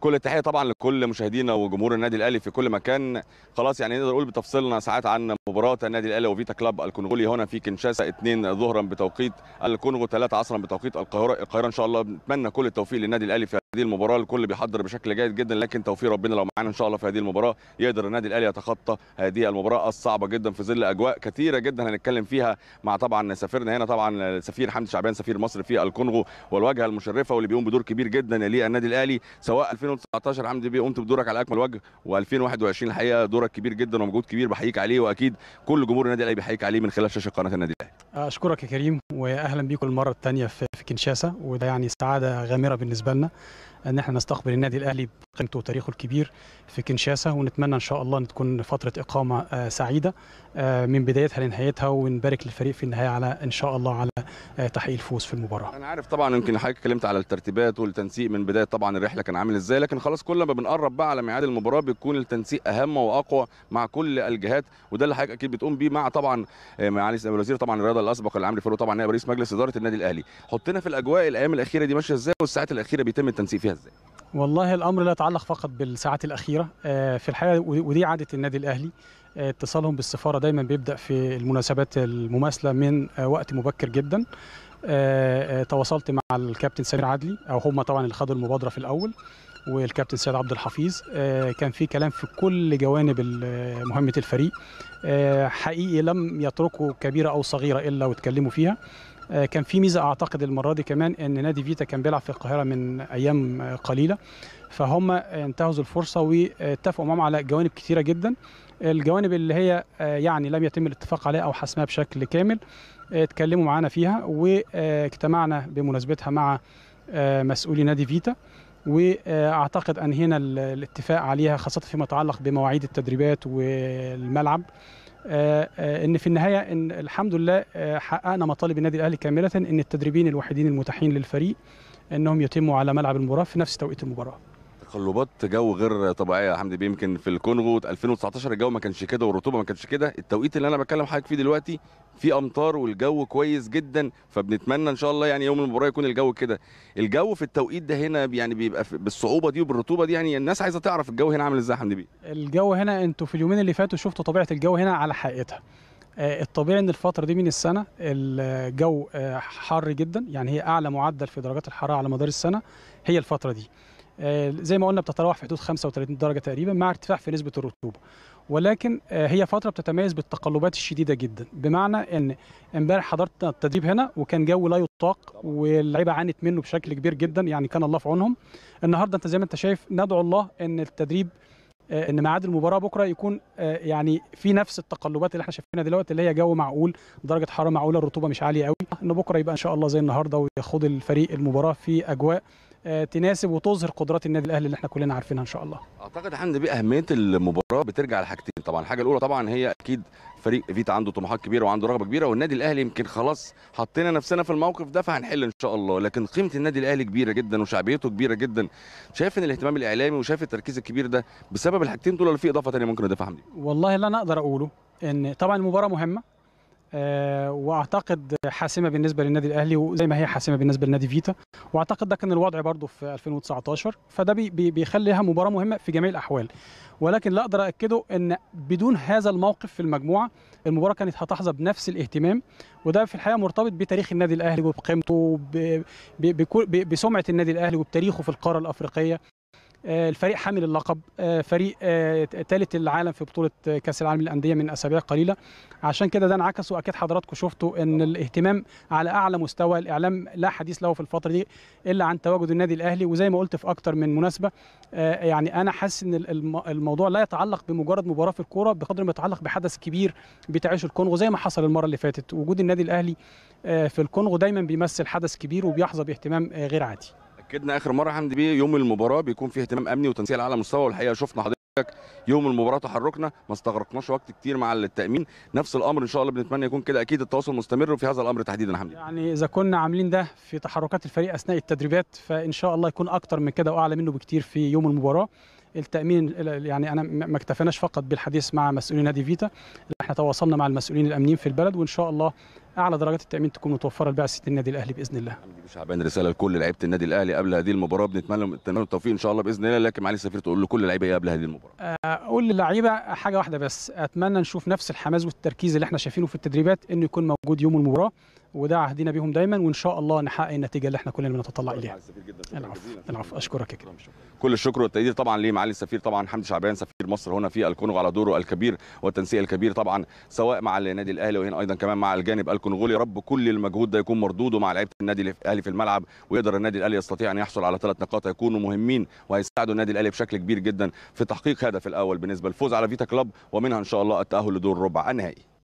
كل التحيه طبعا لكل مشاهدينا وجمهور النادي الاهلي في كل مكان خلاص يعني نقدر نقول بتفصيلنا ساعات عن مباراه النادي الاهلي وفيتا كلاب الكونغولي هنا في كنشاسا 2 ظهرا بتوقيت الكونغو 3 عصرا بتوقيت القاهره القاهره ان شاء الله بنتمنى كل التوفيق للنادي الاهلي في دي المباراه الكل بيحضر بشكل جيد جدا لكن توفيق ربنا لو معانا ان شاء الله في هذه المباراه يقدر النادي الاهلي يتخطى هذه المباراه الصعبه جدا في ظل اجواء كثيره جدا هنتكلم فيها مع طبعا سفيرنا هنا طبعا السفير حمدي شعبان سفير مصر في الكونغو والواجهه المشرفه واللي بيقوم بدور كبير جدا للنادي النادي الاهلي سواء 2019 حمدي بيه قمت بدورك على اكمل وجه و2021 الحقيقه دورك كبير جدا ومجهود كبير بحييك عليه واكيد كل جمهور النادي الاهلي بيحييك عليه من خلال شاشه قناه النادي الاهلي اشكرك يا كريم واهلا بيكم المره الثانيه في كينشاسا وده يعني سعادة غامرة بالنسبة لنا ان احنا نستقبل النادي الاهلي بقيمته وتاريخه الكبير في كنشاسه ونتمنى ان شاء الله ان تكون فتره اقامه آه، سعيده آه، من بدايتها لنهايتها ونبارك للفريق في النهايه على ان شاء الله على آه، تحقيق الفوز في المباراه. انا عارف طبعا يمكن حضرتك اتكلمت على الترتيبات والتنسيق من بدايه طبعا الرحله كان عامل ازاي لكن خلاص كل ما بنقرب بقى على ميعاد المباراه بيكون التنسيق اهم واقوى مع كل الجهات وده اللي حضرتك اكيد بتقوم بيه مع طبعا معالي الوزير طبعا الرياضه الاسبق اللي عامل فريق طبعا نائب رئيس مجلس اداره النادي الاهلي. حطينا في الاجواء الايام الاخيره دي ماشيه ازاي والساعات الاخيره بيتم التنسيق فيها ازاي؟ والله الامر لا يتعلق فقط بالساعات الاخيره آه، في الحقيقه ودي عاده النادي الاهلي آه، اتصالهم بالسفاره دايما بيبدا في المناسبات المماثله من آه، وقت مبكر جدا تواصلت مع الكابتن سمير عدلي او هم طبعا اللي خدوا المبادره في الاول والكابتن سيد عبد الحفيظ كان في كلام في كل جوانب مهمه الفريق حقيقي لم يتركوا كبيره او صغيره الا واتكلموا فيها آه، كان في ميزه اعتقد المره دي كمان ان نادي فيتا كان بيلعب في القاهره من ايام آه، قليله فهم انتهزوا الفرصه واتفقوا معاهم على جوانب كثيره جدا الجوانب اللي هي آه، يعني لم يتم الاتفاق عليها او حسمها بشكل كامل اتكلموا معانا فيها واجتمعنا بمناسبتها مع مسؤولي نادي فيتا واعتقد ان هنا الاتفاق عليها خاصه فيما يتعلق بمواعيد التدريبات والملعب آه، آه، ان في النهايه ان الحمد لله آه، حققنا مطالب النادي الاهلي كامله ان التدريبين الوحيدين المتاحين للفريق انهم يتموا على ملعب المباراه في نفس توقيت المباراه تقلبات جو غير طبيعيه يا حمدي يمكن في الكونغو 2019 الجو ما كانش كده والرطوبه ما كانش كده التوقيت اللي انا بتكلم حضرتك فيه دلوقتي في امطار والجو كويس جدا فبنتمنى ان شاء الله يعني يوم المباراه يكون الجو كده الجو في التوقيت ده هنا يعني بيبقى بالصعوبه دي وبالرطوبه دي يعني الناس عايزه تعرف الجو هنا عامل ازاي يا حمدي بيه الجو هنا انتوا في اليومين اللي فاتوا شفتوا طبيعه الجو هنا على حقيقتها آه، الطبيعي ان الفتره دي من السنه الجو آه، حار جدا يعني هي اعلى معدل في درجات الحراره على مدار السنه هي الفتره دي آه، زي ما قلنا بتتراوح في حدود 35 درجه تقريبا مع ارتفاع في نسبه الرطوبه ولكن آه، هي فتره بتتميز بالتقلبات الشديده جدا بمعنى ان امبارح حضرت التدريب هنا وكان جو لا يطاق واللعيبه عانت منه بشكل كبير جدا يعني كان الله في عونهم النهارده انت زي ما انت شايف ندعو الله ان التدريب آه، ان ميعاد المباراه بكره يكون آه، يعني في نفس التقلبات اللي احنا شايفينها دلوقتي اللي هي جو معقول درجه حراره معقوله الرطوبه مش عاليه قوي ان بكره يبقى ان شاء الله زي النهارده ويخوض الفريق المباراه في اجواء آه، تناسب وتظهر قدرات النادي الاهلي اللي احنا كلنا عارفينها ان شاء الله. اعتقد يا حمد بيه اهميه المباراه بترجع لحاجتين طبعا الحاجه الاولى طبعا هي اكيد فريق فيتا عنده طموحات كبيره وعنده رغبه كبيره والنادي الاهلي يمكن خلاص حطينا نفسنا في الموقف ده فهنحل ان شاء الله لكن قيمه النادي الاهلي كبيره جدا وشعبيته كبيره جدا شايف ان الاهتمام الاعلامي وشايف التركيز الكبير ده بسبب الحاجتين دول ولا في اضافه ثانيه ممكن ادافع عنها والله لا انا اقدر اقوله ان طبعا المباراه مهمه آه، واعتقد حاسمه بالنسبه للنادي الاهلي وزي ما هي حاسمه بالنسبه لنادي فيتا واعتقد ده كان الوضع برضه في 2019 فده بي بيخليها مباراه مهمه في جميع الاحوال ولكن لا اقدر اكده ان بدون هذا الموقف في المجموعه المباراه كانت هتحظى بنفس الاهتمام وده في الحقيقه مرتبط بتاريخ النادي الاهلي وبقيمته بسمعه النادي الاهلي وبتاريخه في القاره الافريقيه آه، الفريق حامل اللقب آه، فريق ثالث آه، العالم في بطوله كاس العالم للانديه من اسابيع قليله عشان كده ده انعكس واكيد حضراتكم شفتوا ان الاهتمام على اعلى مستوى الاعلام لا حديث له في الفتره دي الا عن تواجد النادي الاهلي وزي ما قلت في اكتر من مناسبه يعني انا حاسس ان الموضوع لا يتعلق بمجرد مباراه في الكوره بقدر ما يتعلق بحدث كبير بتعيش الكونغو زي ما حصل المره اللي فاتت وجود النادي الاهلي في الكونغو دايما بيمثل حدث كبير وبيحظى باهتمام غير عادي اكدنا اخر مره حمدي بيه يوم المباراه بيكون فيه اهتمام امني وتنسيق على مستوى والحقيقه شفنا حضرتك يوم المباراه تحركنا ما استغرقناش وقت كتير مع التامين نفس الامر ان شاء الله بنتمنى يكون كده اكيد التواصل مستمر في هذا الامر تحديدا حمدي يعني اذا كنا عاملين ده في تحركات الفريق اثناء التدريبات فان شاء الله يكون اكتر من كده واعلى منه بكتير في يوم المباراه التامين يعني انا ما اكتفيناش فقط بالحديث مع مسؤولين نادي فيتا احنا تواصلنا مع المسؤولين الامنيين في البلد وان شاء الله اعلى درجات التامين تكون متوفره لبعثه النادي الاهلي باذن الله شعبان رساله لكل لعيبه النادي الاهلي قبل هذه المباراه بنتمنى لهم التوفيق ان شاء الله باذن الله لكن معالي السفير تقول لكل لعيبه ايه قبل هذه المباراه اقول آه، للعيبه حاجه واحده بس اتمنى نشوف نفس الحماس والتركيز اللي احنا شايفينه في التدريبات انه يكون موجود يوم المباراه وده عهدينا بيهم دايما وان شاء الله نحقق النتيجه اللي احنا كلنا بنتطلع اليها العفو العفو اشكرك يا كريم كل الشكر والتقدير طبعا لمعالي السفير طبعا حمدي شعبان سفير مصر هنا في الكونغو على دوره الكبير والتنسيق الكبير طبعا سواء مع النادي الاهلي وهنا ايضا كمان مع الجانب الكونغولي رب كل المجهود ده يكون مردوده مع لعيبه النادي الاهلي في الملعب ويقدر النادي الاهلي يستطيع ان يحصل على ثلاث نقاط هيكونوا مهمين وهيساعدوا النادي الاهلي بشكل كبير جدا في تحقيق هدف الاول بالنسبه للفوز على فيتا كلوب ومنها ان شاء الله التاهل لدور ربع النهائي